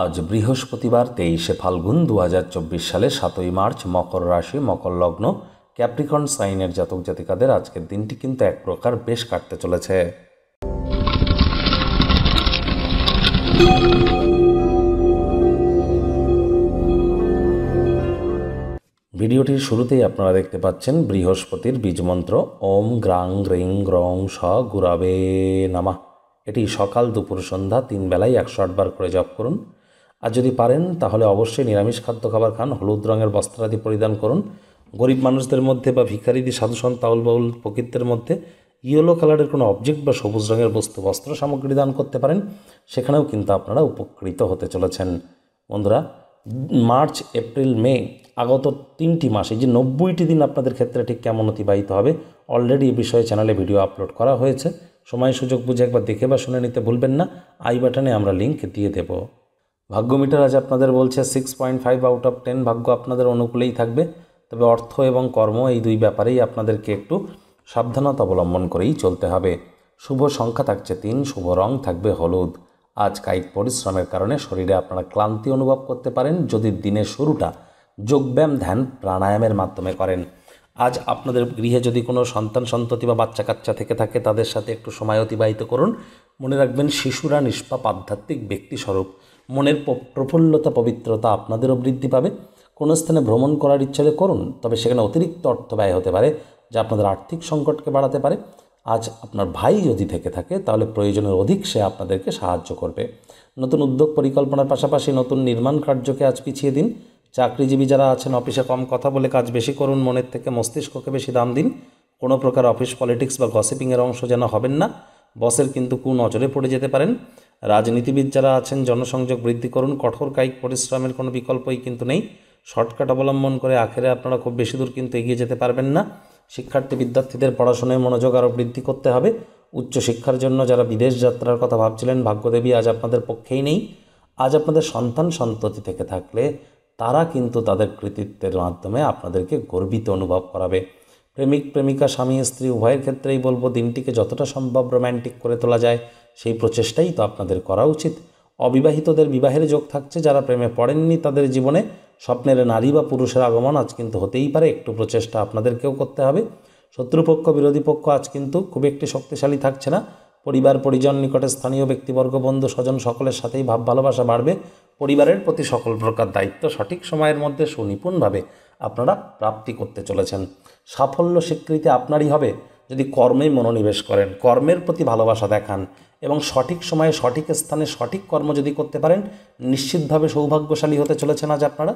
আজ বৃহস্পতিবার তেইশে ফাল্গুন দু সালে সাতই মার্চ মকর রাশি মকর লগ্ন ক্যাপ্রিকন সাইনের জাতক জাতিকাদের আজকের দিনটি কিন্তু এক প্রকার বেশ কাটতে চলেছে ভিডিওটির শুরুতেই আপনারা দেখতে পাচ্ছেন বৃহস্পতির বীজমন্ত্র ওম গ্রাং গ্রিং গ্রং স গুরাবে নামা এটি সকাল দুপুর সন্ধ্যা তিন বেলায় একশো আটবার করে জপ করুন আর যদি পারেন তাহলে অবশ্যই নিরামিষ খাদ্য খাবার খান হলুদ রঙের বস্ত্রাদি পরিধান করুন গরিব মানুষদের মধ্যে বা ভিখারিদি সাধুসন তাউল বাউল প্রকৃতির মধ্যে ইয়েলো কালারের কোনো অবজেক্ট বা সবুজ রঙের বস্তু বস্ত্র সামগ্রী দান করতে পারেন সেখানেও কিন্তু আপনারা উপকৃত হতে চলেছেন বন্ধুরা মার্চ এপ্রিল মে আগত তিনটি মাসে যে নব্বইটি দিন আপনাদের ক্ষেত্রে ঠিক কেমন অতিবাহিত হবে অলরেডি এ বিষয়ে চ্যানেলে ভিডিও আপলোড করা হয়েছে সময় সুযোগ বুঝে একবার দেখে বা শুনে নিতে ভুলবেন না আই বাটনে আমরা লিঙ্ক দিয়ে দেবো ভাগ্যমিটার আজ আপনাদের বলছে six point five out of ten ভাগ্য আপনাদের অনুকূলেই থাকবে তবে অর্থ এবং কর্ম এই দুই ব্যাপারেই আপনাদেরকে একটু সাবধানতা অবলম্বন করেই চলতে হবে শুভ সংখ্যা থাকছে তিন শুভ রং থাকবে হলুদ আজ কায়িক পরিশ্রমের কারণে শরীরে আপনারা ক্লান্তি অনুভব করতে পারেন যদি দিনের শুরুটা যোগব্যায়াম ধ্যান প্রাণায়ামের মাধ্যমে করেন আজ আপনাদের গৃহে যদি কোনো সন্তান সন্ততি বা বাচ্চা কাচ্চা থেকে থাকে তাদের সাথে একটু সময় অতিবাহিত করুন মনে রাখবেন শিশুরা নিষ্পাপ আধ্যাত্মিক ব্যক্তিস্বরূপ মনের প্রফুল্লতা পবিত্রতা আপনাদেরও বৃদ্ধি পাবে কোনো স্থানে ভ্রমণ করার ইচ্ছা করুন তবে সেখানে অতিরিক্ত অর্থ ব্যয় হতে পারে যা আপনাদের আর্থিক সংকটকে বাড়াতে পারে আজ আপনার ভাই যদি থেকে থাকে তাহলে প্রয়োজনের অধিক সে আপনাদেরকে সাহায্য করবে নতুন উদ্যোগ পরিকল্পনার পাশাপাশি নতুন নির্মাণ কার্যকে আজ পিছিয়ে দিন চাকরিজীবী যারা আছেন অফিসে কম কথা বলে কাজ বেশি করুন মনের থেকে মস্তিষ্ককে বেশি দাম দিন কোনো প্রকার অফিস পলিটিক্স বা গসিপিংয়ের অংশ যেন হবেন না বসের কিন্তু কু নজরে পড়ে যেতে পারেন রাজনীতিবিদ যারা আছেন জনসংযোগ বৃদ্ধি করুন কঠোর কায়িক পরিশ্রমের কোনো বিকল্পই কিন্তু নেই শর্টকাট অবলম্বন করে আখেরে আপনারা খুব বেশি দূর কিন্তু এগিয়ে যেতে পারবেন না শিক্ষার্থী বিদ্যার্থীদের পড়াশোনায় মনোযোগ আরও বৃদ্ধি করতে হবে উচ্চশিক্ষার জন্য যারা বিদেশ যাত্রার কথা ভাবছিলেন ভাগ্যদেবী আজ আপনাদের পক্ষেই নেই আজ আপনাদের সন্তান সন্ততি থেকে থাকলে তারা কিন্তু তাদের কৃতিত্বের মাধ্যমে আপনাদেরকে গর্বিত অনুভব করাবে প্রেমিক প্রেমিকা স্বামী স্ত্রী উভয়ের ক্ষেত্রেই বলবো দিনটিকে যতটা সম্ভব রোম্যান্টিক করে তোলা যায় সেই প্রচেষ্টাই তো আপনাদের করা উচিত অবিবাহিতদের বিবাহের যোগ থাকছে যারা প্রেমে পড়েননি তাদের জীবনে স্বপ্নের নারী বা পুরুষের আগমন আজ কিন্তু হতেই পারে একটু প্রচেষ্টা আপনাদেরকেও করতে হবে শত্রুপক্ষ বিরোধী পক্ষ আজ কিন্তু খুব একটি শক্তিশালী থাকছে না পরিবার পরিজন নিকটে স্থানীয় ব্যক্তিবর্গ বন্ধু স্বজন সকলের সাথেই ভাব ভালোবাসা বাড়বে পরিবারের প্রতি সকল প্রকার দায়িত্ব সঠিক সময়ের মধ্যে সুনিপুণভাবে আপনারা প্রাপ্তি করতে চলেছেন সাফল্য স্বীকৃতি আপনারই হবে যদি কর্মে মনোনিবেশ করেন কর্মের প্রতি ভালোবাসা দেখান এবং সঠিক সময়ে সঠিক স্থানে সঠিক কর্ম যদি করতে পারেন নিশ্চিতভাবে সৌভাগ্যশালী হতে চলেছেন আজ আপনারা